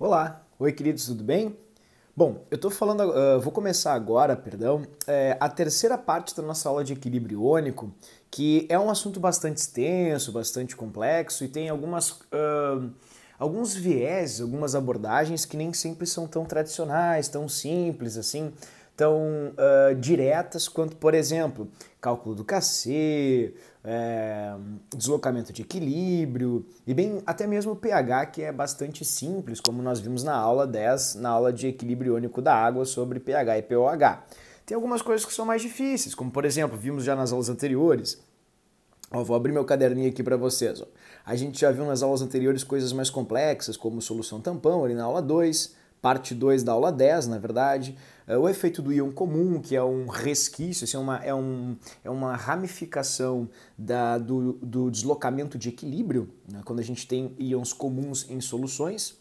Olá, oi queridos, tudo bem? Bom, eu tô falando, uh, vou começar agora, perdão, é, a terceira parte da nossa aula de equilíbrio iônico, que é um assunto bastante extenso, bastante complexo e tem algumas, uh, alguns viés, algumas abordagens que nem sempre são tão tradicionais, tão simples assim tão uh, diretas quanto, por exemplo, cálculo do KC, é, deslocamento de equilíbrio e bem até mesmo o pH, que é bastante simples, como nós vimos na aula 10, na aula de equilíbrio iônico da água sobre pH e pOH. Tem algumas coisas que são mais difíceis, como por exemplo, vimos já nas aulas anteriores, Ó, vou abrir meu caderninho aqui para vocês. Ó. A gente já viu nas aulas anteriores coisas mais complexas, como solução tampão, ali na aula 2, parte 2 da aula 10, na verdade. É, o efeito do íon comum, que é um resquício, assim, é uma, é, um, é uma ramificação da, do, do deslocamento de equilíbrio, né? quando a gente tem íons comuns em soluções,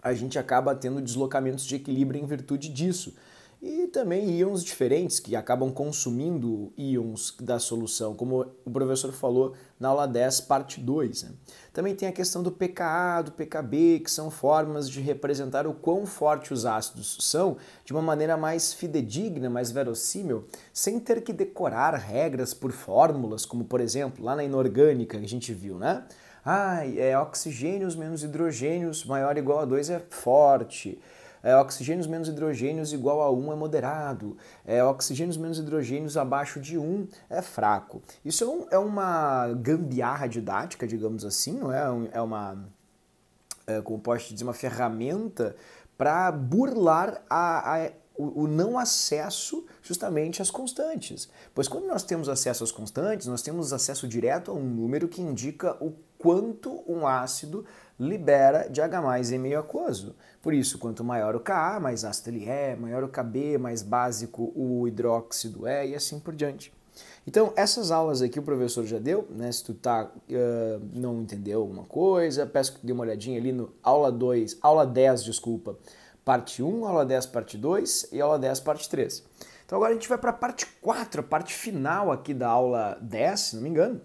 a gente acaba tendo deslocamentos de equilíbrio em virtude disso e também íons diferentes que acabam consumindo íons da solução. Como o professor falou, na aula 10, parte 2. Né? Também tem a questão do pKa, do pKb, que são formas de representar o quão forte os ácidos são de uma maneira mais fidedigna, mais verossímil, sem ter que decorar regras por fórmulas, como por exemplo lá na inorgânica que a gente viu, né? Ah, é oxigênios menos hidrogênios maior ou igual a 2 é forte é, oxigênios menos hidrogênios igual a 1 é moderado, é, oxigênios menos hidrogênios abaixo de 1 é fraco. Isso é, um, é uma gambiarra didática, digamos assim, não é, é, é uma, é, como posso dizer, uma ferramenta para burlar a, a o, não acesso justamente às constantes. Pois quando nós temos acesso às constantes, nós temos acesso direto a um número que indica o quanto um ácido libera de H em meio aquoso. Por isso, quanto maior o Ka, mais ácido ele é, maior o Kb, mais básico o hidróxido é e assim por diante. Então, essas aulas aqui o professor já deu, né? Se tu tá, uh, não entendeu alguma coisa, peço que dê uma olhadinha ali no aula 2, aula 10, desculpa, parte 1, aula 10, parte 2 e aula 10, parte 3. Então agora a gente vai para a parte 4, a parte final aqui da aula 10, se não me engano,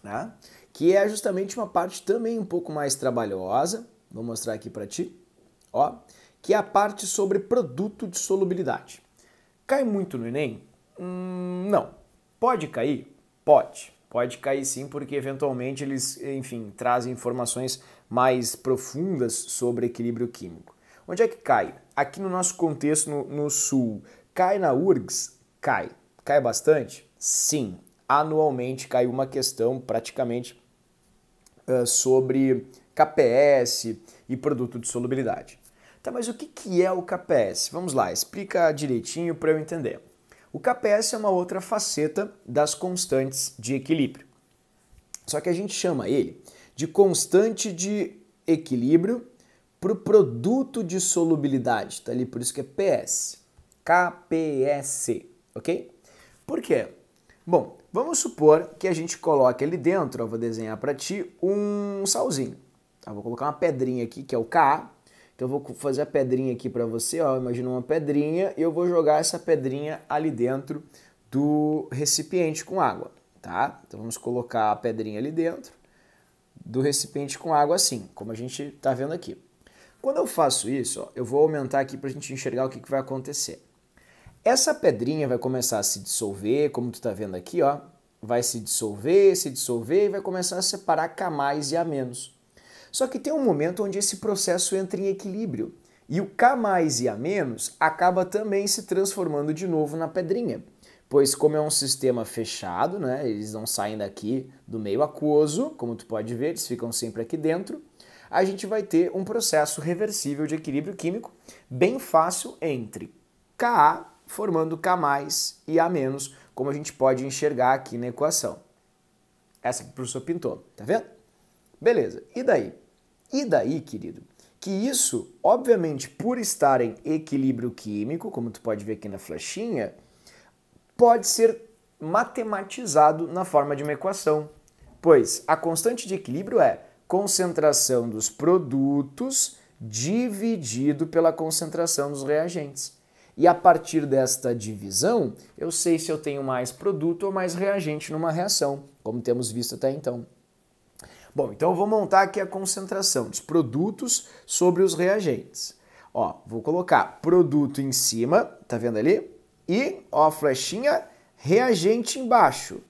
né? que é justamente uma parte também um pouco mais trabalhosa. Vou mostrar aqui para ti, ó, que é a parte sobre produto de solubilidade. Cai muito no Enem? Hum, não. Pode cair? Pode. Pode cair sim, porque eventualmente eles, enfim, trazem informações mais profundas sobre equilíbrio químico. Onde é que cai? Aqui no nosso contexto, no, no Sul. Cai na URGS? Cai. Cai bastante? Sim. Anualmente cai uma questão praticamente eh, sobre KPS e produto de solubilidade. Tá, mas o que, que é o KPS? Vamos lá, explica direitinho para eu entender. O KPS é uma outra faceta das constantes de equilíbrio. Só que a gente chama ele de constante de equilíbrio para o produto de solubilidade. Tá ali, por isso que é PS. KPS, ok? Por quê? Bom, Vamos supor que a gente coloque ali dentro, eu vou desenhar para ti um salzinho. Tá? Vou colocar uma pedrinha aqui, que é o K. Então eu vou fazer a pedrinha aqui para você, ó, imagina uma pedrinha, e eu vou jogar essa pedrinha ali dentro do recipiente com água, tá? Então vamos colocar a pedrinha ali dentro do recipiente com água assim, como a gente está vendo aqui. Quando eu faço isso, ó, eu vou aumentar aqui para a gente enxergar o que, que vai acontecer. Essa pedrinha vai começar a se dissolver, como tu está vendo aqui, ó, vai se dissolver, se dissolver e vai começar a separar K mais e A menos. Só que tem um momento onde esse processo entra em equilíbrio e o K mais e A menos acaba também se transformando de novo na pedrinha, pois como é um sistema fechado, né, eles não saem daqui do meio aquoso, como tu pode ver, eles ficam sempre aqui dentro. A gente vai ter um processo reversível de equilíbrio químico bem fácil entre Ka formando K e A menos, como a gente pode enxergar aqui na equação. Essa que o professor pintou, tá vendo? Beleza, e daí? E daí, querido? Que isso, obviamente, por estar em equilíbrio químico, como tu pode ver aqui na flechinha, pode ser matematizado na forma de uma equação, pois a constante de equilíbrio é concentração dos produtos dividido pela concentração dos reagentes. E a partir desta divisão, eu sei se eu tenho mais produto ou mais reagente numa reação, como temos visto até então. Bom, então eu vou montar aqui a concentração dos produtos sobre os reagentes. Ó, vou colocar produto em cima, tá vendo ali? E, ó, a flechinha, reagente embaixo.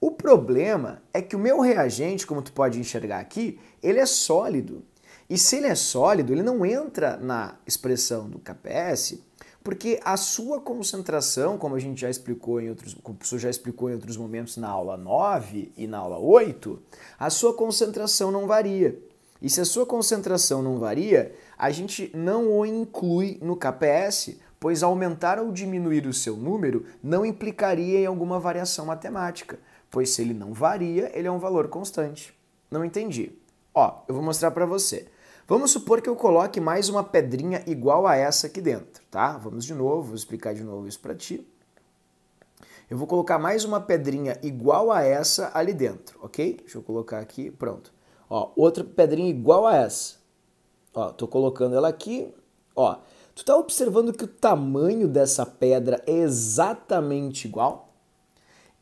O problema é que o meu reagente, como tu pode enxergar aqui, ele é sólido. E se ele é sólido, ele não entra na expressão do KPS porque a sua concentração, como a gente já explicou em outros, como o professor já explicou em outros momentos na aula 9 e na aula 8, a sua concentração não varia. E se a sua concentração não varia, a gente não o inclui no KPS, pois aumentar ou diminuir o seu número não implicaria em alguma variação matemática, pois se ele não varia, ele é um valor constante. Não entendi. Ó, eu vou mostrar para você. Vamos supor que eu coloque mais uma pedrinha igual a essa aqui dentro, tá? Vamos de novo, vou explicar de novo isso para ti. Eu vou colocar mais uma pedrinha igual a essa ali dentro, ok? Deixa eu colocar aqui, pronto. Ó, outra pedrinha igual a essa. Ó, tô colocando ela aqui, ó. Tu tá observando que o tamanho dessa pedra é exatamente igual?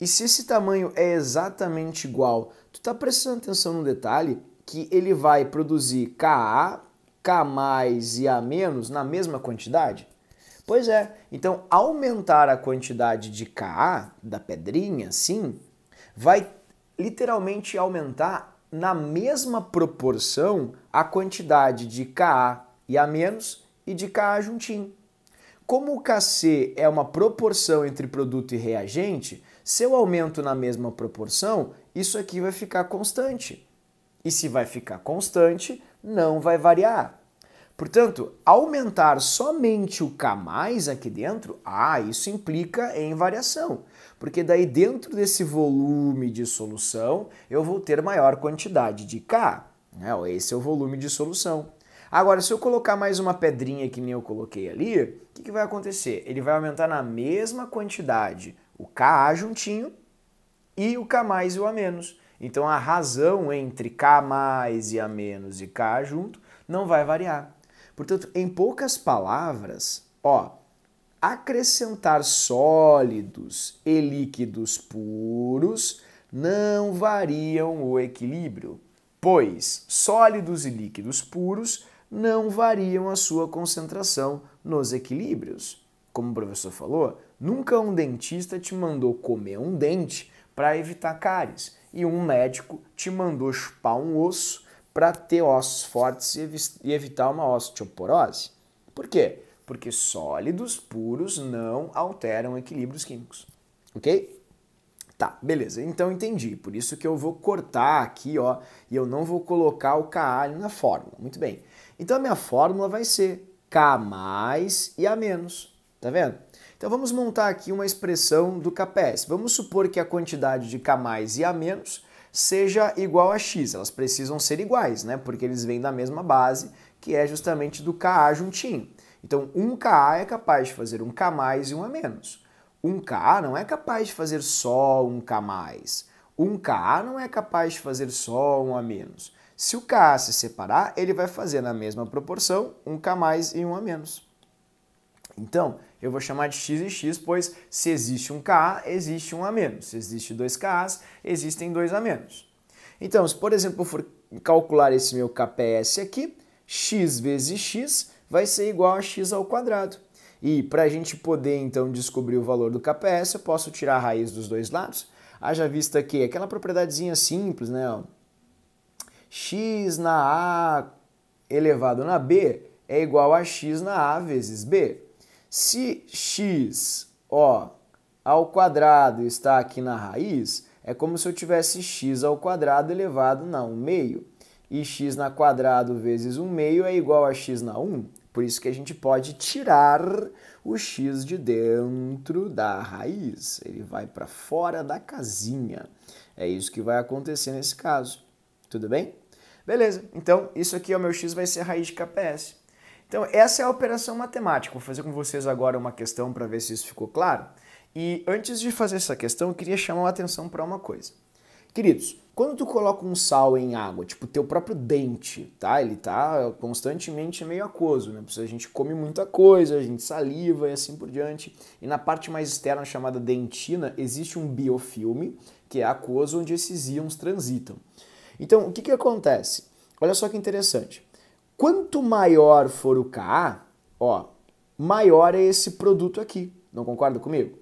E se esse tamanho é exatamente igual, tu tá prestando atenção num detalhe que ele vai produzir Ka, K mais e A menos na mesma quantidade? Pois é, então aumentar a quantidade de Ka, da pedrinha, sim, vai literalmente aumentar na mesma proporção a quantidade de Ka e A menos e de Ka juntinho. Como o Kc é uma proporção entre produto e reagente, se eu aumento na mesma proporção, isso aqui vai ficar constante. E se vai ficar constante, não vai variar. Portanto, aumentar somente o K mais aqui dentro, ah, isso implica em variação, porque daí dentro desse volume de solução eu vou ter maior quantidade de K. Né? Esse é o volume de solução. Agora, se eu colocar mais uma pedrinha que nem eu coloquei ali, o que, que vai acontecer? Ele vai aumentar na mesma quantidade o Ka juntinho e o K mais e o A menos. Então a razão entre K mais e A menos e K junto não vai variar. Portanto, em poucas palavras, ó, acrescentar sólidos e líquidos puros não variam o equilíbrio, pois sólidos e líquidos puros não variam a sua concentração nos equilíbrios. Como o professor falou, nunca um dentista te mandou comer um dente para evitar cáries e um médico te mandou chupar um osso para ter ossos fortes e, e evitar uma osteoporose. Por quê? Porque sólidos puros não alteram equilíbrios químicos. Ok? Tá, beleza. Então entendi. Por isso que eu vou cortar aqui, ó, e eu não vou colocar o Ka na fórmula. Muito bem. Então a minha fórmula vai ser K mais e A menos. Tá vendo? Então vamos montar aqui uma expressão do KPS. Vamos supor que a quantidade de K mais e A menos seja igual a X. Elas precisam ser iguais, né? Porque eles vêm da mesma base, que é justamente do KA juntinho. Então, um KA é capaz de fazer um K mais e um A menos. Um KA não é capaz de fazer só um K mais. Um KA não é capaz de fazer só um A menos. Se o KA se separar, ele vai fazer na mesma proporção um K mais e um A menos. Então, eu vou chamar de x e x, pois se existe um k, existe um a menos. Se existe dois k's, existem dois a menos. Então, se por exemplo eu for calcular esse meu kps aqui, x vezes x vai ser igual a x ao quadrado. E para a gente poder então descobrir o valor do kps, eu posso tirar a raiz dos dois lados. Haja vista que aquela propriedadezinha simples, né? Ó, x na a elevado na b é igual a x na a vezes b. Se x ó, ao quadrado está aqui na raiz, é como se eu tivesse x ao quadrado elevado na 1 meio. E x na quadrado vezes 1 meio é igual a x na 1. Por isso que a gente pode tirar o x de dentro da raiz. Ele vai para fora da casinha. É isso que vai acontecer nesse caso. Tudo bem? Beleza, então isso aqui é o meu x vai ser raiz de KPS. Então, essa é a operação matemática. Vou fazer com vocês agora uma questão para ver se isso ficou claro. E antes de fazer essa questão, eu queria chamar a atenção para uma coisa. Queridos, quando tu coloca um sal em água, tipo teu próprio dente, tá? Ele tá constantemente meio aquoso, né? A gente come muita coisa, a gente saliva e assim por diante. E na parte mais externa, chamada dentina, existe um biofilme, que é aquoso, onde esses íons transitam. Então, o que que acontece? Olha só que interessante. Quanto maior for o k, ó, maior é esse produto aqui. Não concorda comigo?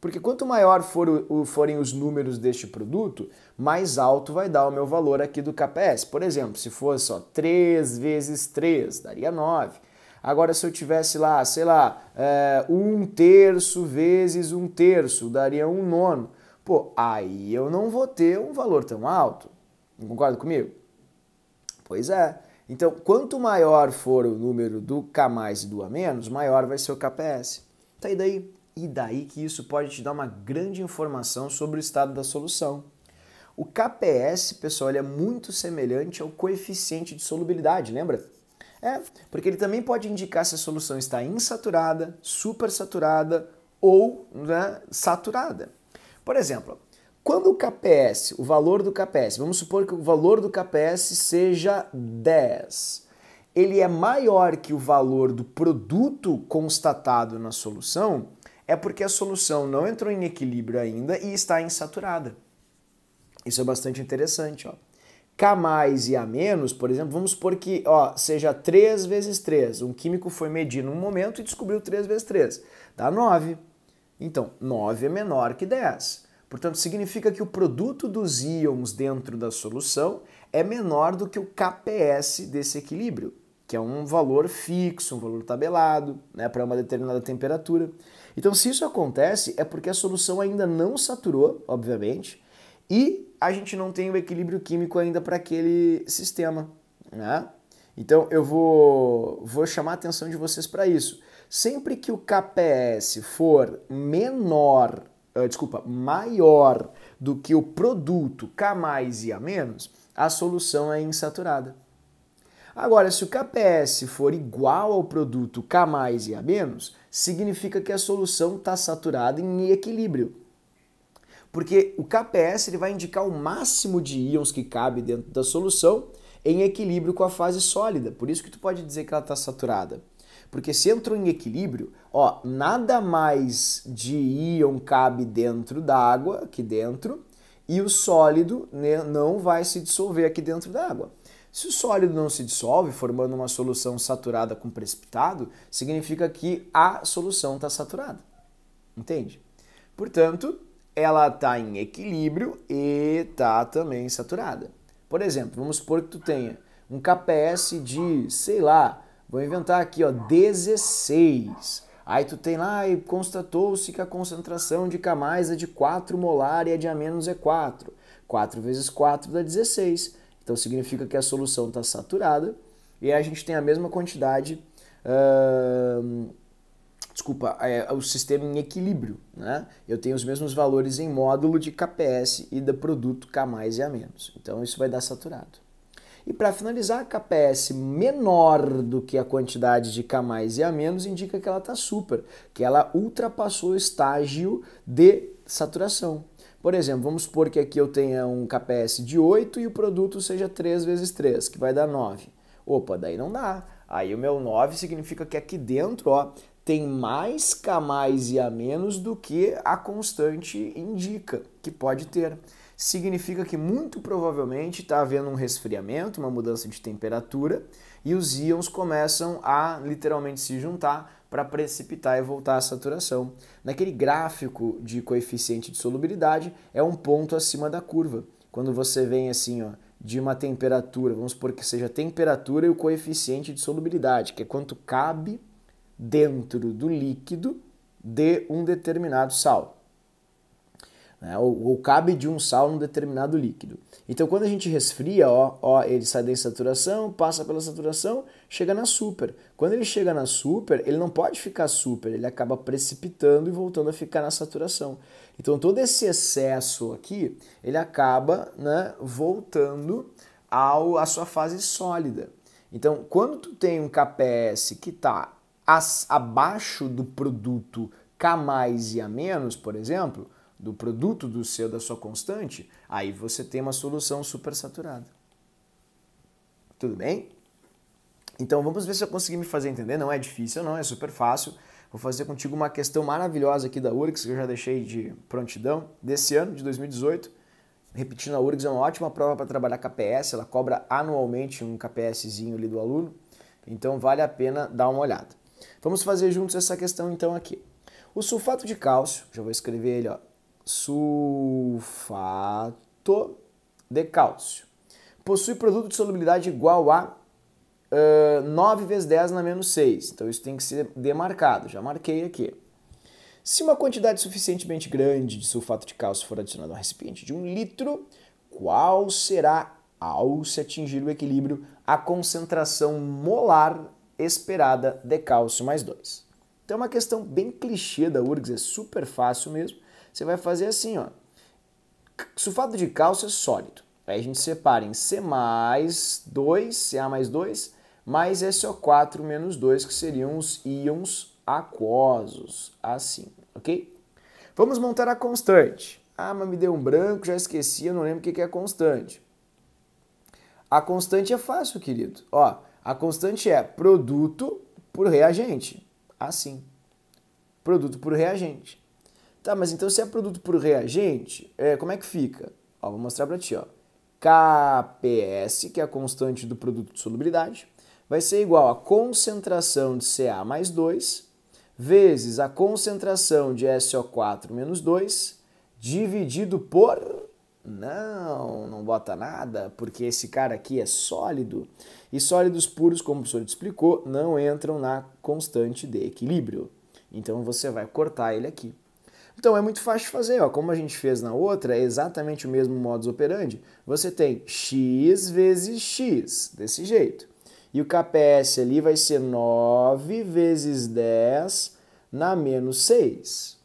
Porque quanto maior for o, forem os números deste produto, mais alto vai dar o meu valor aqui do KPS. Por exemplo, se fosse ó, 3 vezes 3, daria 9. Agora, se eu tivesse lá, sei lá, é, eh, 1 terço vezes 1 terço, daria 1 nono. Pô, aí eu não vou ter um valor tão alto. Não concorda comigo? Pois é. Então, quanto maior for o número do K mais e do A menos, maior vai ser o KPS. Tá e daí? E daí que isso pode te dar uma grande informação sobre o estado da solução. O KPS, pessoal, ele é muito semelhante ao coeficiente de solubilidade, lembra? É, porque ele também pode indicar se a solução está insaturada, supersaturada ou né, saturada. Por exemplo, quando o KPS, o valor do KPS, vamos supor que o valor do KPS seja 10, ele é maior que o valor do produto constatado na solução, é porque a solução não entrou em equilíbrio ainda e está insaturada. Isso é bastante interessante. Ó. K mais e A menos, por exemplo, vamos supor que ó, seja 3 vezes 3. Um químico foi medir num momento e descobriu 3 vezes 3. Dá 9. Então, 9 é menor que 10. Portanto, significa que o produto dos íons dentro da solução é menor do que o KPS desse equilíbrio, que é um valor fixo, um valor tabelado, né, para uma determinada temperatura. Então, se isso acontece, é porque a solução ainda não saturou, obviamente, e a gente não tem o equilíbrio químico ainda para aquele sistema. Né? Então, eu vou, vou chamar a atenção de vocês para isso. Sempre que o KPS for menor uh, desculpa, maior do que o produto K mais e A menos, a solução é insaturada. Agora, se o KPS for igual ao produto K mais e A menos, significa que a solução está saturada em equilíbrio. Porque o KPS ele vai indicar o máximo de íons que cabe dentro da solução em equilíbrio com a fase sólida. Por isso que tu pode dizer que ela está saturada. Porque se entrou em equilíbrio, ó, nada mais de íon cabe dentro da água, aqui dentro, e o sólido né, não vai se dissolver aqui dentro da água. Se o sólido não se dissolve, formando uma solução saturada com precipitado, significa que a solução está saturada. Entende? Portanto, ela está em equilíbrio e está também saturada. Por exemplo, vamos supor que tu tenha um KPS de, sei lá, Vou inventar aqui, ó, 16. Aí tu tem lá e constatou-se que a concentração de K é de 4 molar e a de A menos é 4. 4 vezes 4 dá 16. Então significa que a solução está saturada e a gente tem a mesma quantidade. Uh, desculpa, é, o sistema em equilíbrio. Né? Eu tenho os mesmos valores em módulo de KPS e do produto K e A menos. Então isso vai dar saturado. E para finalizar, a KPS menor do que a quantidade de K mais e A menos indica que ela está super, que ela ultrapassou o estágio de saturação. Por exemplo, vamos supor que aqui eu tenha um KPS de 8 e o produto seja 3 vezes 3, que vai dar 9. Opa, daí não dá. Aí o meu 9 significa que aqui dentro ó, tem mais K mais e A menos do que a constante indica que pode ter significa que muito provavelmente está havendo um resfriamento, uma mudança de temperatura, e os íons começam a literalmente se juntar para precipitar e voltar à saturação. Naquele gráfico de coeficiente de solubilidade, é um ponto acima da curva. Quando você vem assim, ó, de uma temperatura, vamos supor que seja a temperatura e o coeficiente de solubilidade, que é quanto cabe dentro do líquido de um determinado sal né? ou, ou cabe de um sal num determinado líquido. Então, quando a gente resfria, ó, ó, ele sai da saturação, passa pela saturação, chega na super. Quando ele chega na super, ele não pode ficar super, ele acaba precipitando e voltando a ficar na saturação. Então, todo esse excesso aqui, ele acaba né, voltando ao, à sua fase sólida. Então, quando tu tem um KPS que está abaixo do produto K+, e A-, por exemplo, do produto do seu, da sua constante, aí você tem uma solução supersaturada. Tudo bem? Então vamos ver se eu consegui me fazer entender. Não é difícil, não, é super fácil. Vou fazer contigo uma questão maravilhosa aqui da URGS, que eu já deixei de prontidão, desse ano, de 2018. Repetindo, a URGS é uma ótima prova para trabalhar KPS, ela cobra anualmente um KPSzinho ali do aluno, então vale a pena dar uma olhada. Vamos fazer juntos essa questão então aqui. O sulfato de cálcio, já vou escrever ele, ó, sulfato de cálcio. Possui produto de solubilidade igual a uh, 9 vezes 10 na menos 6. Então isso tem que ser demarcado, já marquei aqui. Se uma quantidade suficientemente grande de sulfato de cálcio for adicionada a um recipiente de um litro, qual será, ao se atingir o equilíbrio, a concentração molar esperada de cálcio mais 2? Então é uma questão bem clichê da URGS, é super fácil mesmo você vai fazer assim, ó. Sulfato de cálcio é sólido. Aí a gente separa em C mais 2, Ca mais 2, mais SO4 menos 2, que seriam os íons aquosos, assim, ok? Vamos montar a constante. Ah, mas me deu um branco, já esqueci, eu não lembro o que é constante. A constante é fácil, querido. Ó, a constante é produto por reagente, assim. Produto por reagente. Tá, mas então se é produto por reagente, é, como é que fica? Ó, vou mostrar para ti. Ó. KPS, que é a constante do produto de solubilidade, vai ser igual à concentração de Ca mais 2 vezes a concentração de SO4 menos 2 dividido por... Não, não bota nada, porque esse cara aqui é sólido. E sólidos puros, como o professor explicou, não entram na constante de equilíbrio. Então você vai cortar ele aqui. Então é muito fácil de fazer, ó, como a gente fez na outra, é exatamente o mesmo modus operandi. Você tem x vezes x, desse jeito. E o KPS ali vai ser 9 vezes 10 na menos 6.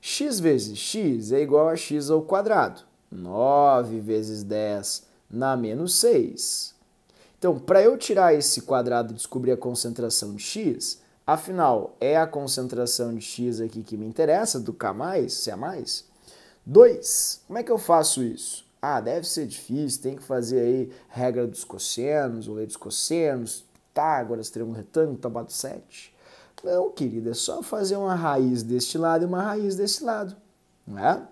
x vezes x é igual a x ao quadrado. 9 vezes 10 na menos 6. Então, para eu tirar esse quadrado e descobrir a concentração de x, Afinal, é a concentração de X aqui que me interessa, do K+, C+. 2. Como é que eu faço isso? Ah, deve ser difícil, tem que fazer aí regra dos cossenos, o lei dos cossenos, Pitágoras, triângulo retângulo, tá, tabuado 7. Não, querida, é só fazer uma raiz deste lado e uma raiz desse lado, né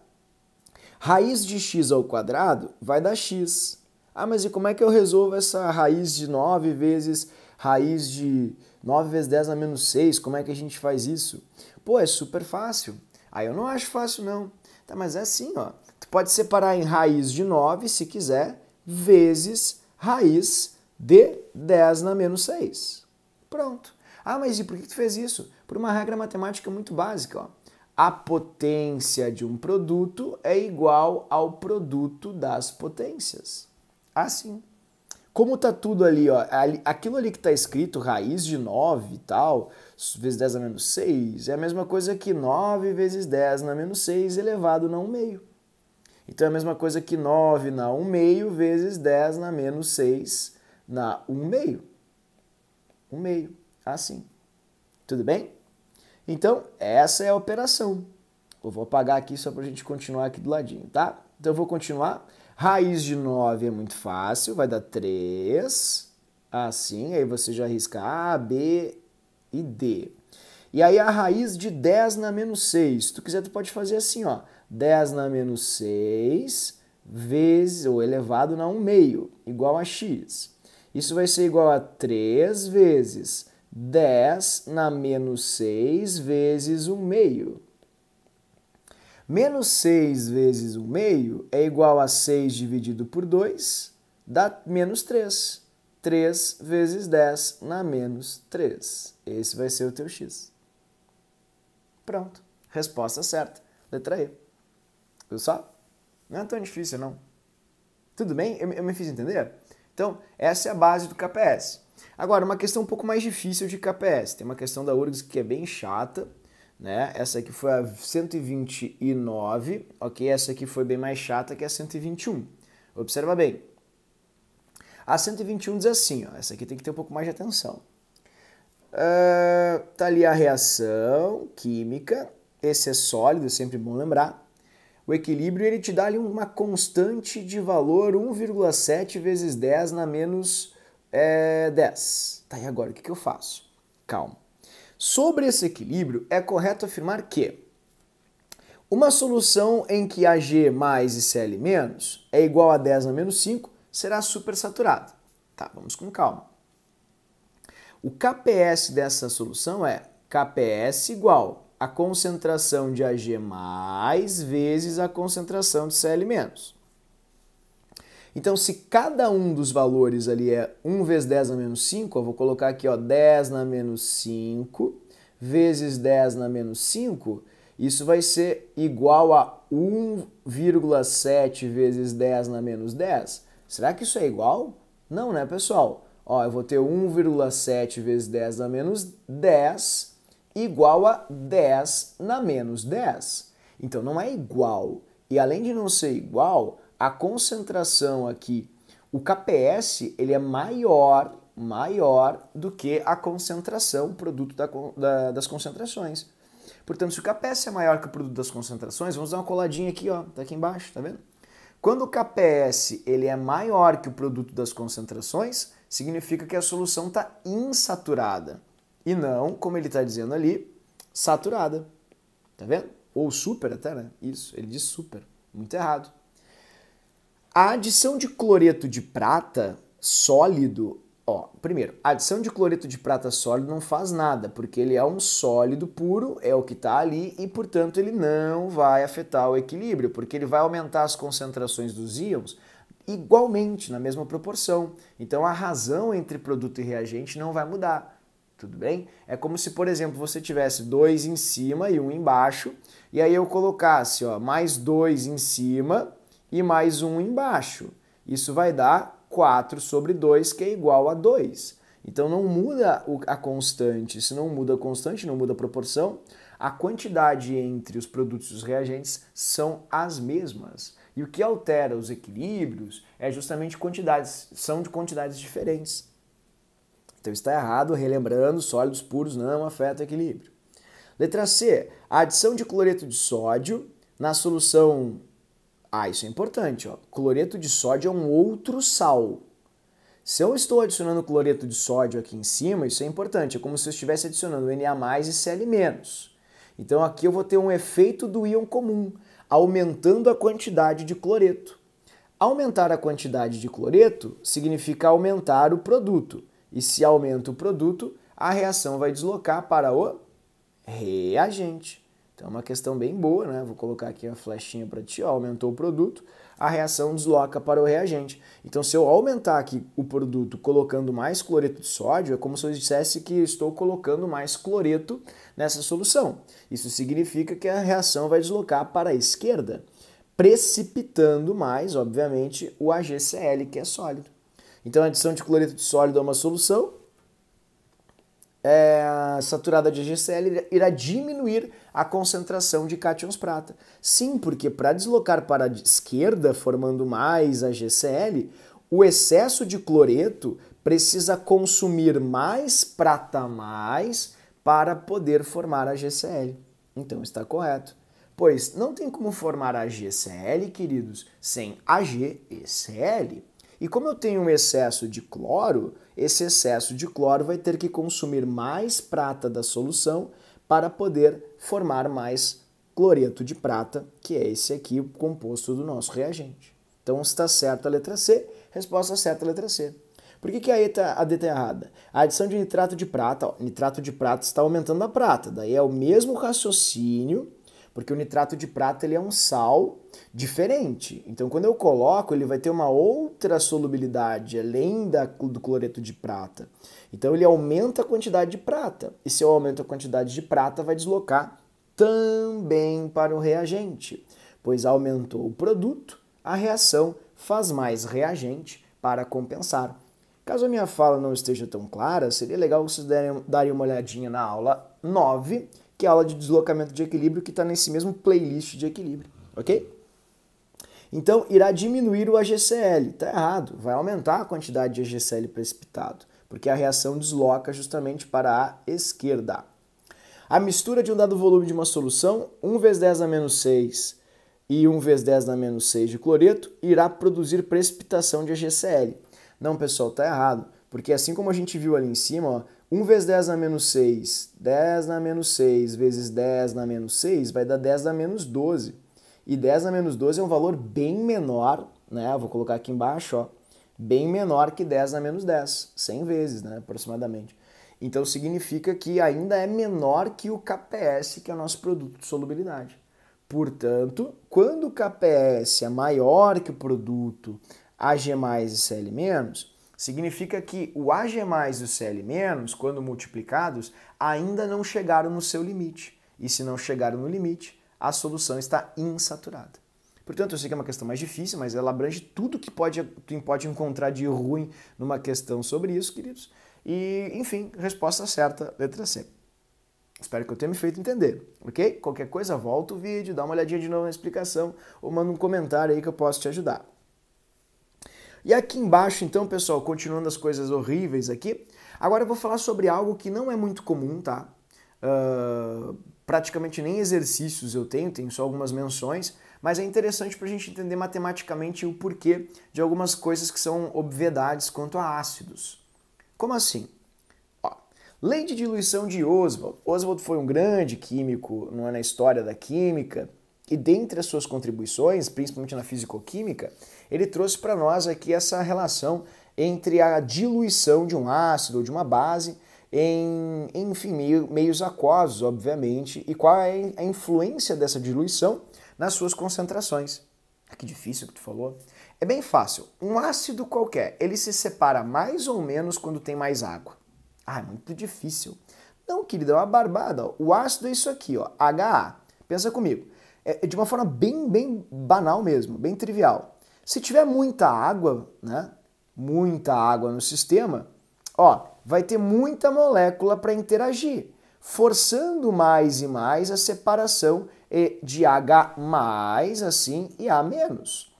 Raiz de x ao quadrado vai dar x. Ah, mas e como é que eu resolvo essa raiz de 9 vezes raiz de 9 vezes 10 a menos 6, como é que a gente faz isso? Pô, é super fácil. Aí eu não acho fácil não. Tá, mas é assim, ó. Tu pode separar em raiz de 9, se quiser, vezes raiz de 10 na menos 6. Pronto. Ah, mas e por que tu fez isso? Por uma regra matemática muito básica, ó. A potência de um produto é igual ao produto das potências. Assim. Como tá tudo ali, ó, aquilo ali que tá escrito raiz de 9 e tal, vezes 10 a menos 6, é a mesma coisa que 9 vezes 10 na menos 6 elevado na 1 meio. Então é a mesma coisa que 9 na 1 meio vezes 10 na menos 6 na 1 meio. 1 meio, assim. Tudo bem? Então, essa é a operação. Eu vou apagar aqui só para a gente continuar aqui do ladinho, tá? Então, eu vou continuar. Raiz de 9 é muito fácil, vai dar 3. Assim, aí você já risca A, B e D. E aí a raiz de 10 na menos 6. Se tu quiser, tu pode fazer assim, ó. 10 na menos 6 vezes, ou elevado na 1 meio, igual a x. Isso vai ser igual a 3 vezes 10 na menos 6 vezes 1 meio. Menos 6 vezes 1 meio é igual a 6 dividido por 2, dá menos 3. 3 vezes 10 na menos 3. Esse vai ser o teu x. Pronto. Resposta certa. Letra E. Viu só? Não é tão difícil, não. Tudo bem? Eu, eu me fiz entender? Então, essa é a base do KPS. Agora, uma questão um pouco mais difícil de KPS. Tem uma questão da URGS que é bem chata, né? Essa aqui foi a 129, ok? Essa aqui foi bem mais chata que a 121. Observa bem. A 121 diz assim, ó, essa aqui tem que ter um pouco mais de atenção. Uh, tá ali a reação química, esse é sólido, é sempre bom lembrar. O equilíbrio ele te dá ali uma constante de valor 1,7 vezes 10 na menos é, eh, 10. Tá, e agora o que, que eu faço? Calma. Sobre esse equilíbrio, é correto afirmar que uma solução em que Ag mais e Cl menos é igual a 10 a menos 5 será supersaturada. Tá, vamos com calma. O KPS dessa solução é KPS igual a concentração de Ag mais vezes a concentração de Cl menos. Então, se cada um dos valores ali é 1 vezes 10 na menos 5, eu vou colocar aqui ó, 10 na menos 5 vezes 10 na menos 5, isso vai ser igual a 1,7 vezes 10 na menos 10. Será que isso é igual? Não, né, pessoal? Ó, eu vou ter 1,7 vezes 10 na menos 10 igual a 10 na menos 10. Então não é igual. E além de não ser igual, a concentração aqui, o KPS, ele é maior, maior do que a concentração, produto da, da, das concentrações. Portanto, se o KPS é maior que o produto das concentrações, vamos dar uma coladinha aqui, ó, tá aqui embaixo, tá vendo? Quando o KPS ele é maior que o produto das concentrações, significa que a solução está insaturada e não, como ele está dizendo ali, saturada. Tá vendo? Ou super até, né? Isso, ele diz super. Muito errado. A adição de cloreto de prata sólido, ó, primeiro, a adição de cloreto de prata sólido não faz nada, porque ele é um sólido puro, é o que está ali, e portanto ele não vai afetar o equilíbrio, porque ele vai aumentar as concentrações dos íons igualmente, na mesma proporção. Então a razão entre produto e reagente não vai mudar. Tudo bem? É como se, por exemplo, você tivesse dois em cima e um embaixo, e aí eu colocasse ó, mais dois em cima e mais 1 embaixo. Isso vai dar 4 sobre 2, que é igual a 2. Então não muda a constante. Se não muda a constante, não muda a proporção, a quantidade entre os produtos e os reagentes são as mesmas. E o que altera os equilíbrios é justamente quantidades, são de quantidades diferentes. Então está errado, relembrando, sólidos puros não afetam o equilíbrio. Letra C, a adição de cloreto de sódio na solução ah, isso é importante. Ó. Cloreto de sódio é um outro sal. Se eu estou adicionando cloreto de sódio aqui em cima, isso é importante. É como se eu estivesse adicionando Na e Cl-. Então aqui eu vou ter um efeito do íon comum, aumentando a quantidade de cloreto. Aumentar a quantidade de cloreto significa aumentar o produto. E se aumenta o produto, a reação vai deslocar para o reagente. Então é uma questão bem boa, né? Vou colocar aqui a flechinha para ti, ó, aumentou o produto, a reação desloca para o reagente. Então se eu aumentar aqui o produto colocando mais cloreto de sódio, é como se eu dissesse que estou colocando mais cloreto nessa solução. Isso significa que a reação vai deslocar para a esquerda, precipitando mais, obviamente, o AgCl, que é sólido. Então a adição de cloreto de sólido a é uma solução é, saturada de GCl irá diminuir a concentração de cátions prata. Sim, porque para deslocar para a esquerda, formando mais a GCl, o excesso de cloreto precisa consumir mais prata mais para poder formar a GCl. Então está correto. Pois não tem como formar a GCl, queridos, sem AgCl. E como eu tenho um excesso de cloro, esse excesso de cloro vai ter que consumir mais prata da solução para poder formar mais cloreto de prata, que é esse aqui o composto do nosso reagente. Então está certa a letra C, resposta certa a letra C. Por que, que a, ETA, tá, a D está errada? A adição de nitrato de prata, ó, nitrato de prata está aumentando a prata, daí é o mesmo raciocínio porque o nitrato de prata ele é um sal diferente. Então, quando eu coloco, ele vai ter uma outra solubilidade, além da, do cloreto de prata. Então, ele aumenta a quantidade de prata. E se eu aumento a quantidade de prata, vai deslocar também para o reagente, pois aumentou o produto, a reação faz mais reagente para compensar. Caso a minha fala não esteja tão clara, seria legal vocês darem, darem uma olhadinha na aula 9, que é a aula de deslocamento de equilíbrio, que está nesse mesmo playlist de equilíbrio, ok? Então, irá diminuir o AGCL. Está errado, vai aumentar a quantidade de AGCL precipitado, porque a reação desloca justamente para a esquerda. A mistura de um dado volume de uma solução, 1 vezes 10 a menos 6 e 1 vezes 10 a menos 6 de cloreto, irá produzir precipitação de AGCL. Não, pessoal, está errado, porque assim como a gente viu ali em cima, ó, 1 vezes 10 na menos 6, 10 na menos 6 vezes 10 na menos 6 vai dar 10 na menos 12. E 10 na menos 12 é um valor bem menor, né? Vou colocar aqui embaixo, ó. Bem menor que 10 na menos 10, 100 vezes, né? Aproximadamente. Então significa que ainda é menor que o KPS, que é o nosso produto de solubilidade. Portanto, quando o KPS é maior que o produto AG+, e CL-, Significa que o AG e o CL-, quando multiplicados, ainda não chegaram no seu limite. E se não chegaram no limite, a solução está insaturada. Portanto, eu sei que é uma questão mais difícil, mas ela abrange tudo que pode, tu pode encontrar de ruim numa questão sobre isso, queridos. E, enfim, resposta certa, letra C. Espero que eu tenha me feito entender, ok? Qualquer coisa, volta o vídeo, dá uma olhadinha de novo na explicação ou manda um comentário aí que eu posso te ajudar. E aqui embaixo, então, pessoal, continuando as coisas horríveis aqui, agora eu vou falar sobre algo que não é muito comum, tá? Uh, praticamente nem exercícios eu tenho, tenho só algumas menções, mas é interessante para a gente entender matematicamente o porquê de algumas coisas que são obviedades quanto a ácidos. Como assim? lei de diluição de Oswald. Oswald foi um grande químico não é, na história da química, e dentre as suas contribuições, principalmente na fisicoquímica, ele trouxe para nós aqui essa relação entre a diluição de um ácido ou de uma base em, enfim, meios aquosos, obviamente, e qual é a influência dessa diluição nas suas concentrações. Ah, que difícil que tu falou. É bem fácil. Um ácido qualquer, ele se separa mais ou menos quando tem mais água. Ah, é muito difícil. Não, querido, é uma barbada. O ácido é isso aqui, ó, HA. Pensa comigo. É, é de uma forma bem, bem banal mesmo, bem trivial. Se tiver muita água, né? Muita água no sistema, ó, vai ter muita molécula para interagir, forçando mais e mais a separação de H mais assim e A menos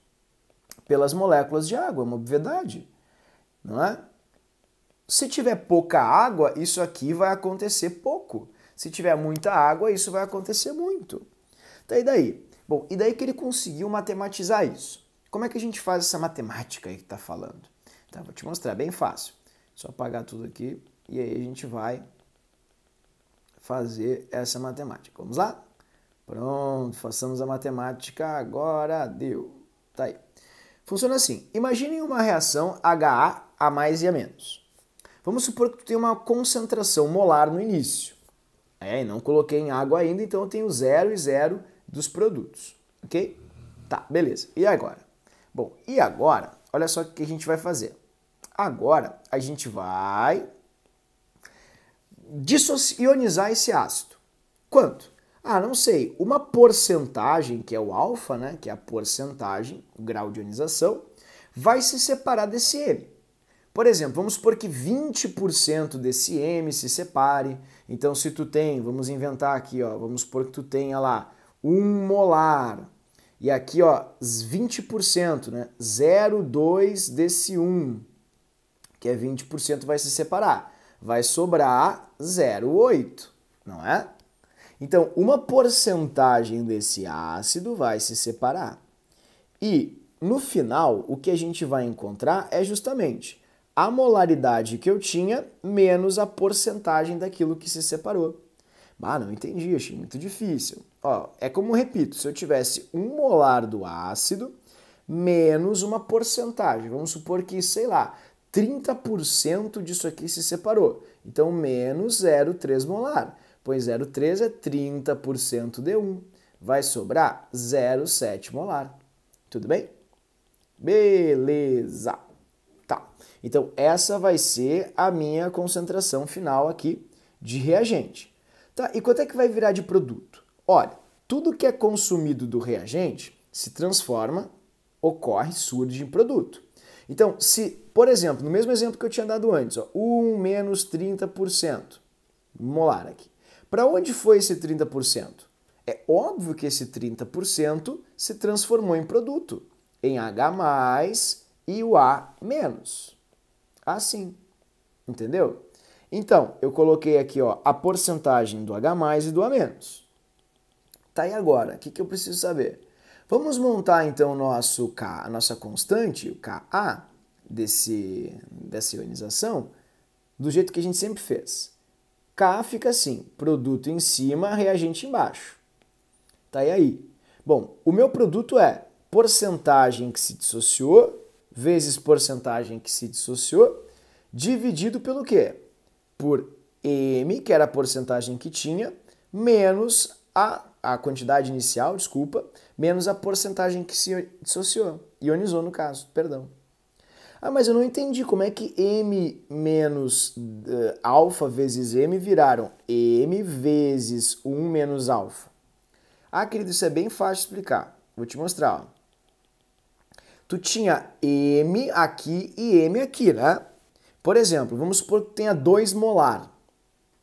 pelas moléculas de água, é uma obviedade, não é? Se tiver pouca água, isso aqui vai acontecer pouco. Se tiver muita água, isso vai acontecer muito. Então, e daí? Bom, e daí que ele conseguiu matematizar isso? Como é que a gente faz essa matemática aí que está falando? Tá, vou te mostrar, bem fácil. Só apagar tudo aqui e aí a gente vai fazer essa matemática. Vamos lá? Pronto, façamos a matemática agora, deu. Tá aí. Funciona assim, imaginem uma reação HA a mais e a menos. Vamos supor que tu tem uma concentração molar no início. É, não coloquei em água ainda, então eu tenho zero e zero dos produtos, ok? Tá, beleza. E agora? Bom, e agora, olha só o que a gente vai fazer. Agora a gente vai ionizar esse ácido. Quanto? Ah, não sei. Uma porcentagem, que é o alfa, né, que é a porcentagem, o grau de ionização, vai se separar desse M. Por exemplo, vamos supor que 20% desse M se separe. Então, se tu tem, vamos inventar aqui, ó, vamos supor que tu tenha lá um molar e aqui, ó, 20%, né? 0,2 desse 1, que é 20%, vai se separar. Vai sobrar 0,8, não é? Então, uma porcentagem desse ácido vai se separar. E no final, o que a gente vai encontrar é justamente a molaridade que eu tinha menos a porcentagem daquilo que se separou. Ah, não entendi, achei muito difícil. Ó, é como repito, se eu tivesse um molar do ácido menos uma porcentagem. Vamos supor que, sei lá, 30% disso aqui se separou. Então, menos 0,3 molar. Pois 0,3 é 30% de 1. Vai sobrar 0,7 molar. Tudo bem? Beleza! Tá. Então, essa vai ser a minha concentração final aqui de reagente. Tá, e quanto é que vai virar de produto? Olha, tudo que é consumido do reagente se transforma, ocorre, surge em produto. Então, se, por exemplo, no mesmo exemplo que eu tinha dado antes, ó, 1 menos 30% molar aqui. Para onde foi esse 30%? É óbvio que esse 30% se transformou em produto, em H+, e o A-. Assim, entendeu? Então, eu coloquei aqui ó, a porcentagem do H+, e do A-. Tá, e agora? O que, que eu preciso saber? Vamos montar então nosso K, a nossa constante, o Ka, desse, dessa ionização, do jeito que a gente sempre fez. K fica assim, produto em cima, reagente embaixo. Tá e aí? Bom, o meu produto é porcentagem que se dissociou vezes porcentagem que se dissociou, dividido pelo quê? Por M, que era a porcentagem que tinha, menos a a quantidade inicial, desculpa, menos a porcentagem que se dissociou, ionizou no caso, perdão. Ah, mas eu não entendi como é que M menos uh, alfa vezes M viraram M vezes 1 menos alfa. Ah, querido, isso é bem fácil de explicar. Vou te mostrar. Ó. Tu tinha M aqui e M aqui, né? Por exemplo, vamos supor que tenha 2 molar.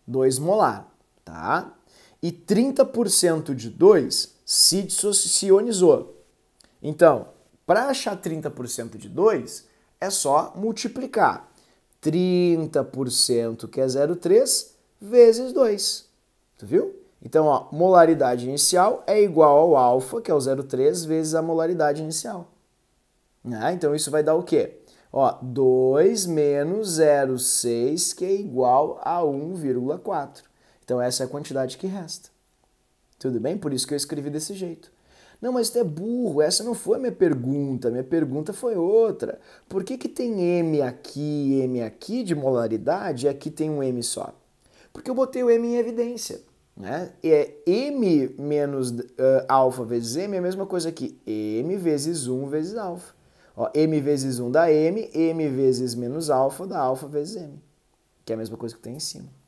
2 molar, tá? e 30% de 2 se dissociionizou. Então, para achar 30% de 2, é só multiplicar 30%, que é 0,3, vezes 2. Tu viu? Então, a molaridade inicial é igual ao alfa, que é o 0,3, vezes a molaridade inicial. Ah, então, isso vai dar o quê? Ó, 2 menos 0,6, que é igual a 1,4. Então essa é a quantidade que resta. Tudo bem? Por isso que eu escrevi desse jeito. Não, mas tu é burro, essa não foi a minha pergunta, minha pergunta foi outra. Por que, que tem M aqui M aqui de molaridade e aqui tem um M só? Porque eu botei o M em evidência. Né? E é M menos uh, alfa vezes M é a mesma coisa que M vezes 1 vezes alfa. Ó, M vezes 1 dá M, M vezes menos alfa dá alfa vezes M, que é a mesma coisa que tem em cima.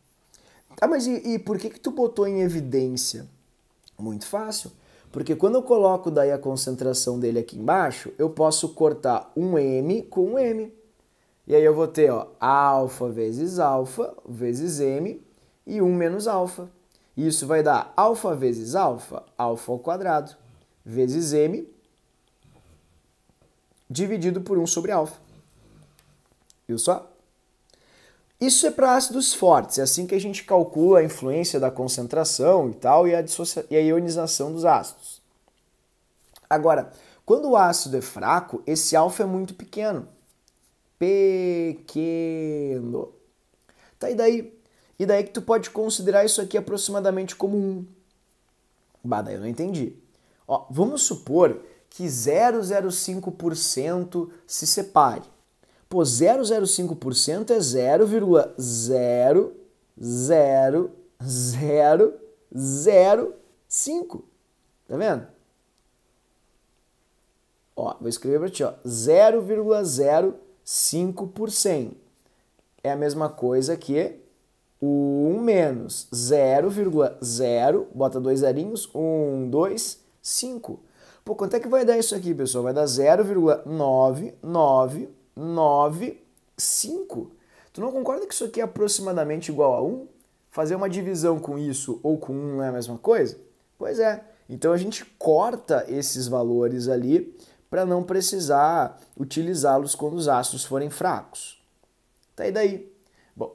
Ah, mas e, e por que, que tu botou em evidência? Muito fácil. Porque quando eu coloco daí a concentração dele aqui embaixo, eu posso cortar um M com um M. E aí eu vou ter ó, alfa vezes alfa vezes M e 1 menos alfa. Isso vai dar alfa vezes alfa, alfa ao quadrado, vezes M, dividido por 1 sobre alfa. Viu só? Isso é para ácidos fortes, é assim que a gente calcula a influência da concentração e tal e a, e a ionização dos ácidos. Agora, quando o ácido é fraco, esse alfa é muito pequeno. Pequeno. Tá, e daí? E daí que tu pode considerar isso aqui aproximadamente como um. Bah, daí eu não entendi. Ó, vamos supor que 0,05% se separe. Pô, 0,05% é 0,00005. Tá vendo? Ó, vou escrever para ti, ó. 0,05 é a mesma coisa que o 1 menos 0,0, bota dois zerinhos, 1, 2, 5. Pô, quanto é que vai dar isso aqui, pessoal? Vai dar 0,999 9, 5. Tu não concorda que isso aqui é aproximadamente igual a 1? Fazer uma divisão com isso ou com 1 não é a mesma coisa? Pois é. Então a gente corta esses valores ali para não precisar utilizá-los quando os astros forem fracos. Tá e daí? Bom,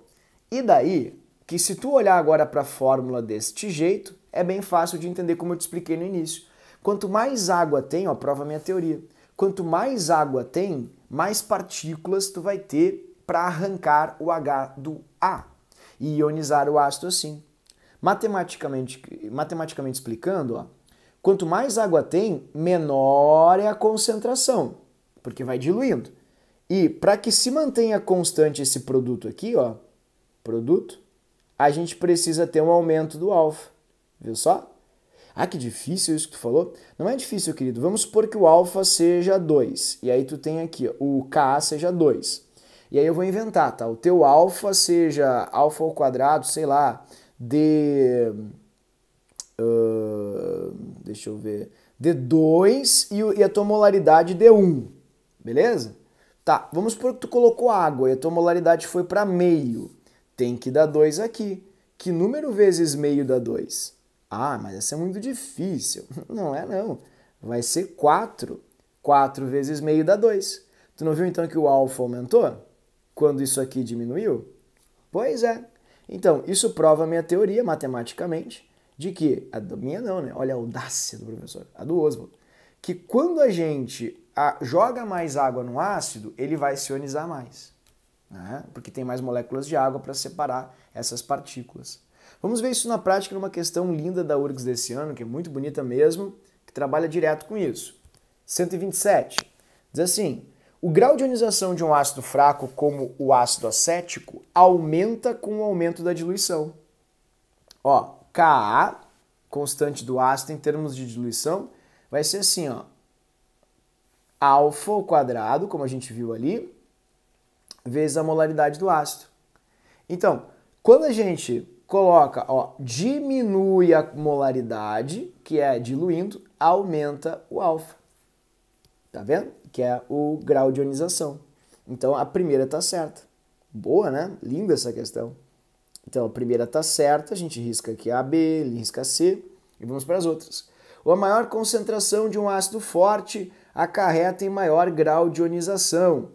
e daí que se tu olhar agora para a fórmula deste jeito, é bem fácil de entender como eu te expliquei no início. Quanto mais água tem, ó, prova minha teoria. Quanto mais água tem, mais partículas tu vai ter para arrancar o H do A e ionizar o ácido assim. Matematicamente, matematicamente explicando, ó, quanto mais água tem, menor é a concentração, porque vai diluindo. E para que se mantenha constante esse produto aqui, ó, produto, a gente precisa ter um aumento do alfa, viu só? Ah, que difícil isso que tu falou. Não é difícil, querido. Vamos supor que o alfa seja 2. E aí tu tem aqui ó, o k seja 2. E aí eu vou inventar, tá? O teu alfa seja alfa ao quadrado, sei lá, de... Uh, deixa eu ver... D2 e, e a tua molaridade D1, beleza? Tá, vamos supor que tu colocou água e a tua molaridade foi para meio. Tem que dar 2 aqui. Que número vezes meio dá 2? Ah, mas isso é muito difícil. Não é não. Vai ser 4. 4 vezes meio dá 2. Tu não viu então que o alfa aumentou? Quando isso aqui diminuiu? Pois é. Então, isso prova a minha teoria, matematicamente, de que, a minha não, né? Olha a audácia do professor, a do Oswald, que quando a gente a, joga mais água no ácido, ele vai se ionizar mais, né? porque tem mais moléculas de água para separar essas partículas. Vamos ver isso na prática numa questão linda da URGS desse ano, que é muito bonita mesmo, que trabalha direto com isso. 127. Diz assim: o grau de ionização de um ácido fraco, como o ácido acético, aumenta com o aumento da diluição. Ó, Ka, constante do ácido em termos de diluição, vai ser assim, ó. Alfa ao quadrado, como a gente viu ali, vezes a molaridade do ácido. Então, quando a gente coloca, ó, diminui a molaridade, que é diluindo, aumenta o alfa. Tá vendo? Que é o grau de ionização. Então a primeira tá certa. Boa, né? Linda essa questão. Então a primeira tá certa, a gente risca aqui a B, risca C e vamos para as outras. Ou a maior concentração de um ácido forte acarreta em maior grau de ionização.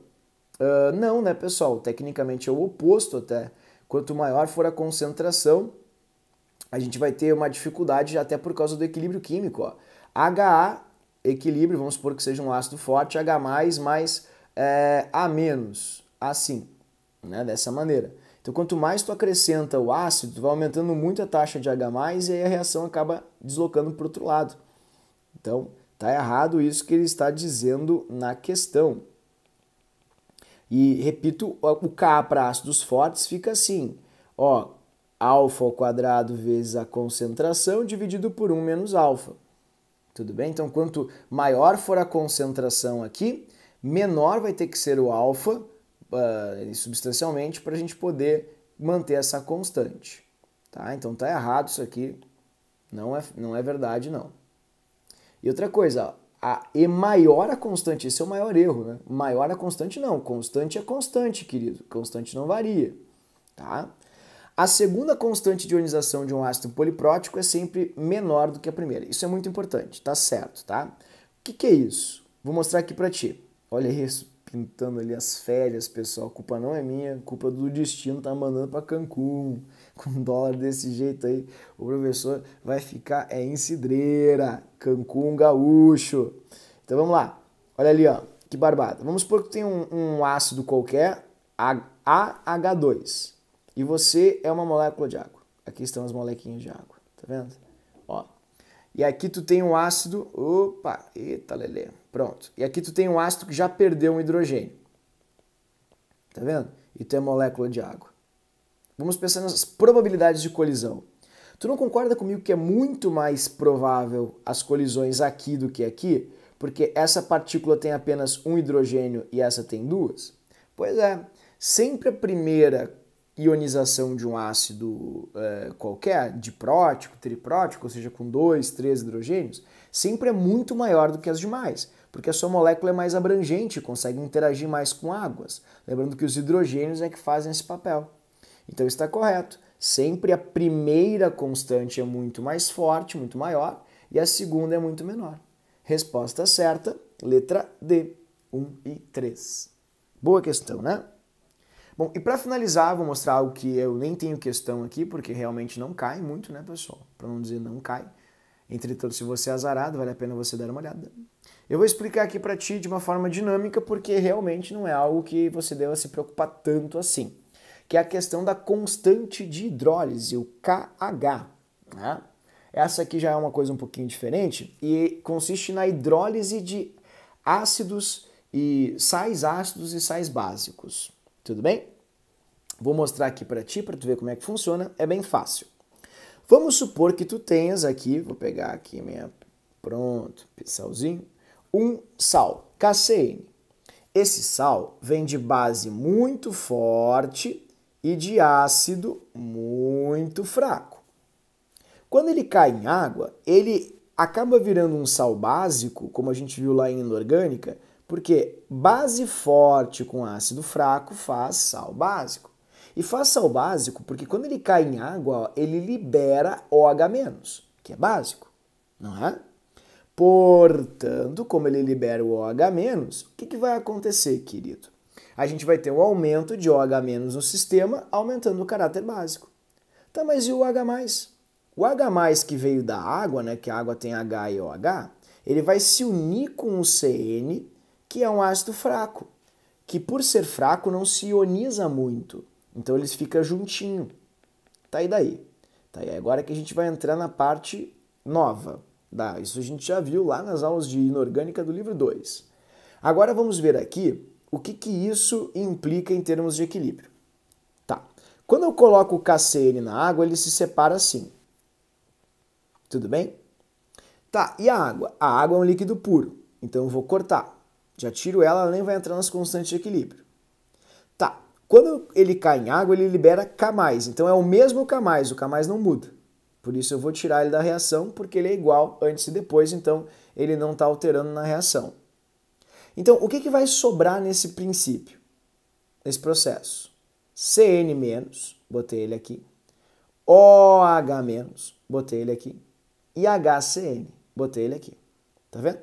Uh, não, né, pessoal? Tecnicamente é o oposto até. Quanto maior for a concentração, a gente vai ter uma dificuldade até por causa do equilíbrio químico. Ó. HA, equilíbrio, vamos supor que seja um ácido forte, H+, mais é, A-, menos assim, né? dessa maneira. Então, quanto mais tu acrescenta o ácido, vai aumentando muito a taxa de H+, e aí a reação acaba deslocando para o outro lado. Então, tá errado isso que ele está dizendo na questão. E repito, o K para ácidos fortes fica assim, ó, alfa ao quadrado vezes a concentração dividido por 1 menos alfa. Tudo bem? Então, quanto maior for a concentração aqui, menor vai ter que ser o alfa uh, substancialmente para a gente poder manter essa constante. Tá? Então tá errado isso aqui. Não é, não é verdade, não. E outra coisa, a E maior a constante, esse é o maior erro, né? Maior a constante não, constante é constante, querido, constante não varia, tá? A segunda constante de ionização de um ácido poliprótico é sempre menor do que a primeira. Isso é muito importante, tá certo, tá? O que, que é isso? Vou mostrar aqui para ti. Olha isso, pintando ali as férias, pessoal. A culpa não é minha, culpa do destino tá mandando para Cancún com um dólar desse jeito aí, o professor vai ficar é em cidreira, Cancún gaúcho. Então vamos lá, olha ali, ó, que barbada. Vamos supor que tem um, um ácido qualquer, AH2, e você é uma molécula de água. Aqui estão as molequinhas de água, tá vendo? Ó. E aqui tu tem um ácido, opa, eita lelê, pronto. E aqui tu tem um ácido que já perdeu um hidrogênio. Tá vendo? E tu é molécula de água. Vamos pensar nas probabilidades de colisão. Tu não concorda comigo que é muito mais provável as colisões aqui do que aqui? Porque essa partícula tem apenas um hidrogênio e essa tem duas? Pois é, sempre a primeira ionização de um ácido eh, qualquer, diprótico, triprótico, ou seja, com dois, três hidrogênios, sempre é muito maior do que as demais, porque a sua molécula é mais abrangente, consegue interagir mais com águas. Lembrando que os hidrogênios é que fazem esse papel. Então está correto. Sempre a primeira constante é muito mais forte, muito maior, e a segunda é muito menor. Resposta certa, letra D, 1 e 3. Boa questão, né? Bom, e para finalizar, vou mostrar algo que eu nem tenho questão aqui, porque realmente não cai muito, né, pessoal? Para não dizer não cai. Entretanto, se você é azarado, vale a pena você dar uma olhada. Eu vou explicar aqui para ti de uma forma dinâmica, porque realmente não é algo que você deva se preocupar tanto assim que é a questão da constante de hidrólise, o KH. Né? Essa aqui já é uma coisa um pouquinho diferente e consiste na hidrólise de ácidos e sais ácidos e sais básicos. Tudo bem? Vou mostrar aqui para ti para tu ver como é que funciona, é bem fácil. Vamos supor que tu tenhas aqui, vou pegar aqui minha pronto, salzinho, um sal, KCN. Esse sal vem de base muito forte e de ácido muito fraco. Quando ele cai em água, ele acaba virando um sal básico, como a gente viu lá em inorgânica, porque base forte com ácido fraco faz sal básico. E faz sal básico porque quando ele cai em água, ele libera OH-, que é básico, não é? Portanto, como ele libera o OH-, o que, que vai acontecer, querido? a gente vai ter um aumento de OH- no sistema, aumentando o caráter básico. Tá, mas e o H+. O H+, que veio da água, né, que a água tem H e OH, ele vai se unir com o CN, que é um ácido fraco, que por ser fraco não se ioniza muito. Então eles ficam juntinho. Tá e daí. Tá e agora que a gente vai entrar na parte nova. da tá, isso a gente já viu lá nas aulas de inorgânica do livro 2. Agora vamos ver aqui o que, que isso implica em termos de equilíbrio? Tá. Quando eu coloco o KCN na água, ele se separa assim. Tudo bem? Tá, e a água? A água é um líquido puro, então eu vou cortar. Já tiro ela, ela nem vai entrar nas constantes de equilíbrio. Tá, quando ele cai em água, ele libera K+, então é o mesmo K+, o K+, não muda. Por isso eu vou tirar ele da reação, porque ele é igual antes e depois, então ele não está alterando na reação. Então, o que, que vai sobrar nesse princípio, nesse processo? Cn menos, botei ele aqui. OH menos, botei ele aqui. E HCN, botei ele aqui. Tá vendo?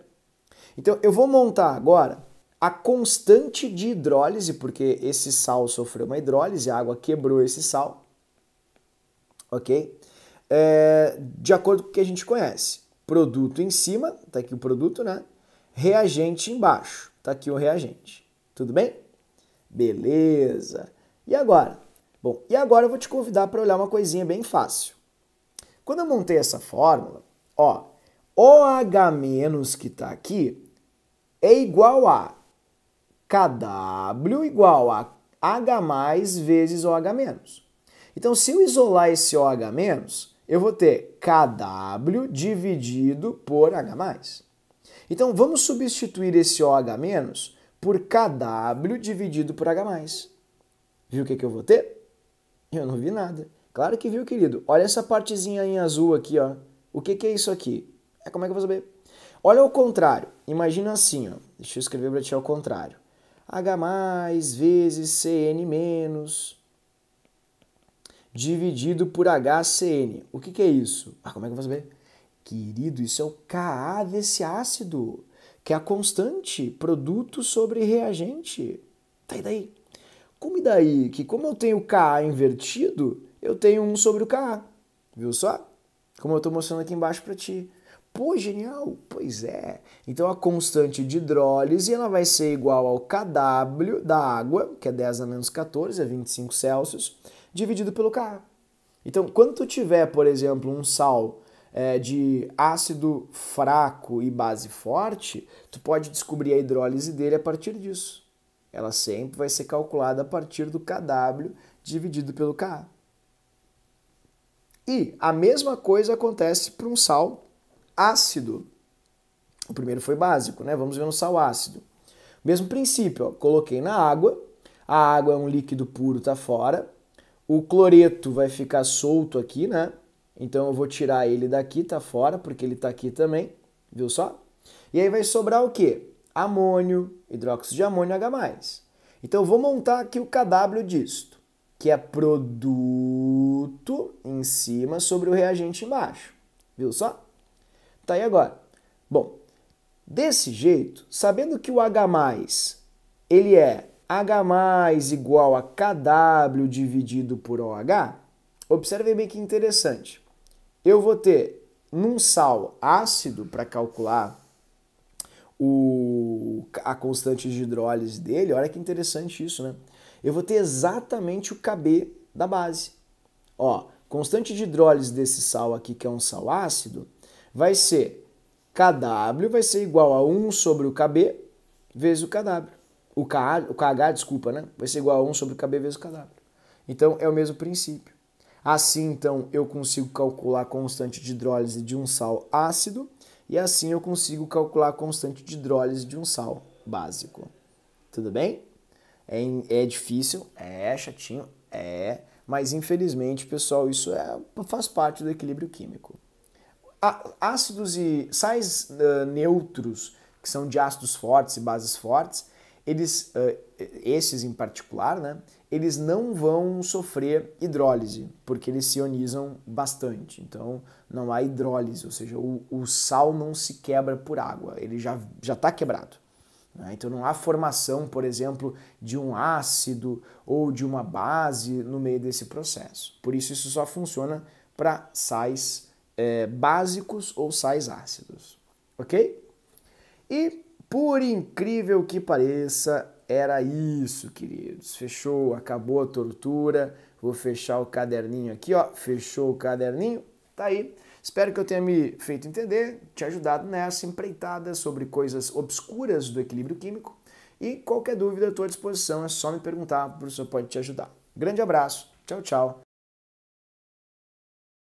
Então, eu vou montar agora a constante de hidrólise, porque esse sal sofreu uma hidrólise, a água quebrou esse sal, ok? É, de acordo com o que a gente conhece. Produto em cima, tá aqui o produto, né? reagente embaixo. Está aqui o reagente. Tudo bem? Beleza. E agora? Bom, e agora eu vou te convidar para olhar uma coisinha bem fácil. Quando eu montei essa fórmula, ó, OH- que está aqui é igual a KW igual a H mais vezes OH-. Então, se eu isolar esse OH-, eu vou ter KW dividido por H+. Então vamos substituir esse OH- por KW dividido por H+. Viu o que, que eu vou ter? Eu não vi nada. Claro que viu, querido. Olha essa partezinha em azul aqui, ó. O que, que é isso aqui? É como é que eu vou saber? Olha ao contrário. Imagina assim, ó. Deixa eu escrever para ti ao contrário. H vezes Cn menos dividido por HCN. O que, que é isso? Ah, como é que eu vou saber? Querido, isso é o Ka desse ácido, que é a constante, produto sobre reagente. Tá e daí? Como e daí que como eu tenho o Ka invertido, eu tenho 1 sobre o Ka. Viu só? Como eu estou mostrando aqui embaixo para ti. Pô, genial! Pois é. Então a constante de hidrólise ela vai ser igual ao KW da água, que é 10 a menos 14, é 25 Celsius, dividido pelo K. Então, quando tu tiver, por exemplo, um sal é, de ácido fraco e base forte, tu pode descobrir a hidrólise dele a partir disso. Ela sempre vai ser calculada a partir do KW dividido pelo Ka. E a mesma coisa acontece para um sal ácido. O primeiro foi básico, né? Vamos ver no sal ácido. Mesmo princípio, ó, coloquei na água, a água é um líquido puro, tá fora. O cloreto vai ficar solto aqui, né? Então eu vou tirar ele daqui, tá fora, porque ele tá aqui também, viu só? E aí vai sobrar o quê? Amônio, hidróxido de amônio H+. Então eu vou montar aqui o Kw disto, que é produto em cima sobre o reagente embaixo, viu só? Tá aí agora. Bom, desse jeito, sabendo que o H+, ele é H+, igual a KW dividido por OH, observem bem que interessante eu vou ter num sal ácido para calcular o, a constante de hidrólise dele, olha que interessante isso, né? Eu vou ter exatamente o Kb da base. Ó, constante de hidrólise desse sal aqui, que é um sal ácido, vai ser KW vai ser igual a 1 sobre o Kb vezes o KW. O, KH, o KH, desculpa, né? Vai ser igual a 1 sobre o Kb vezes o KW. Então, é o mesmo princípio. Assim, então, eu consigo calcular a constante de hidrólise de um sal ácido e assim eu consigo calcular a constante de hidrólise de um sal básico. Tudo bem? É, é difícil? É chatinho? É. Mas, infelizmente, pessoal, isso é, faz parte do equilíbrio químico. ácidos e sais uh, neutros, que são de ácidos fortes e bases fortes, eles, uh, esses em particular, né, eles não vão sofrer hidrólise, porque eles se ionizam bastante. Então não há hidrólise, ou seja, o, o sal não se quebra por água, ele já está quebrado. Né? Então não há formação, por exemplo, de um ácido ou de uma base no meio desse processo. Por isso, isso só funciona para sais é, básicos ou sais ácidos. Ok? E por incrível que pareça, era isso, queridos. Fechou, acabou a tortura. Vou fechar o caderninho aqui, ó. Fechou o caderninho, tá aí. Espero que eu tenha me feito entender, te ajudado nessa empreitada sobre coisas obscuras do equilíbrio químico. E qualquer dúvida, estou à disposição, é só me perguntar, o professor pode te ajudar. Grande abraço, tchau, tchau.